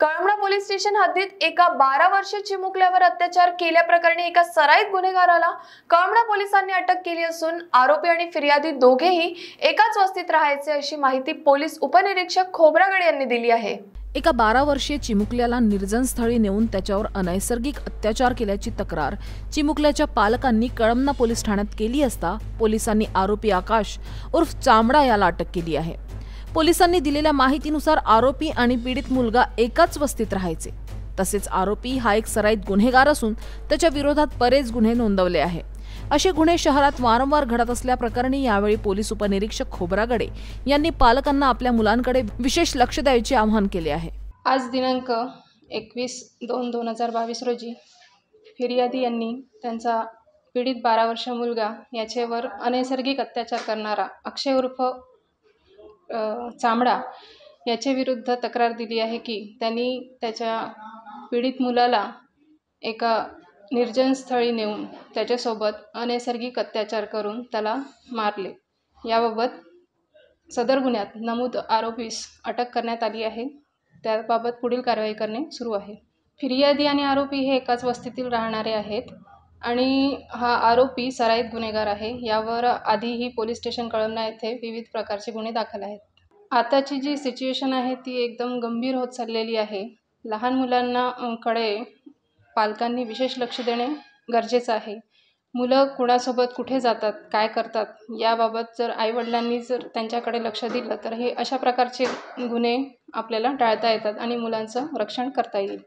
कळमणा police station हद्दीत एका बारा वर्ष चिमुकल्यावर अत्याचार केल्याप्रकरणी एका सराईत गुन्हेगाराला कळमणा पोलिसांनी अटक केली असून आरोपी आणि फिर्यादी दोघेही एकाच वस्तीत राहायचे अशी माहिती पोलीस उपनिरीक्षक खोबरागड यांनी दिली आहे एका बारा वर्षीय चिमुकल्याला स्थळी नेऊन त्याच्यावर अनैसर्गिक अत्याचार केल्याची तक्रार चिमुकल्याच्या पालकांनी कळमना पोलीस ठाण्यात केली असता पोलिसांनी आरोपी आकाश उर्फ चामडा याला अटक केली आहे पोलिसांनी दिलेल्या माहितीनुसार आरोपी आणि पीडित मुलगा एकाच वस्तीत राहायचे तसेच आरोपी हा एक सराईत गुन्हेगार असून त्याच्या विरोधात बरेच गुन्हे नोंदवले आहे असे गुन्हे शहरात वारंवार घडत असल्याप्रकरणी यावेळी पोलीस उपनिरीक्षक खोबरागडे यांनी पालकांना आपल्या मुलांकडे विशेष लक्ष द्यायचे आवाहन केले आहे आज दिनांक एकवीस दोन दोन हजार बावीस रोजी फिर्यादी यांनी त्यांचा पीडित बारा वर्ष मुलगा याच्यावर अनैसर्गिक अत्याचार करणारा अक्षय उर्फ चामडा याच्याविरुद्ध तक्रार दिली आहे की त्यांनी त्याच्या पीडित मुलाला एका निर्जन स्थळी नेऊन त्याच्यासोबत अनैसर्गिक अत्याचार करून त्याला मारले याबाबत सदर गुन्ह्यात नमूद आरोपीस अटक करण्यात आली आहे त्याबाबत पुढील कारवाई करणे सुरू आहे फिर्यादी आणि आरोपी हे एकाच वस्तीतील राहणारे आहेत आणि हा आरोपी सराईत गुन्हेगार आहे यावर आधीही पोलीस स्टेशन कळमना येथे विविध प्रकारचे गुन्हे दाखल आहेत आताची जी सिच्युएशन आहे ती एकदम गंभीर होत चाललेली आहे लहान मुलांना कडे पालकांनी विशेष लक्ष देणे गरजेचं आहे मुलं कुणासोबत कुठे जातात काय करतात याबाबत जर आईवडिलांनी जर त्यांच्याकडे लक्ष दिलं तर हे अशा प्रकारचे गुन्हे आपल्याला टाळता येतात आणि मुलांचं रक्षण करता येईल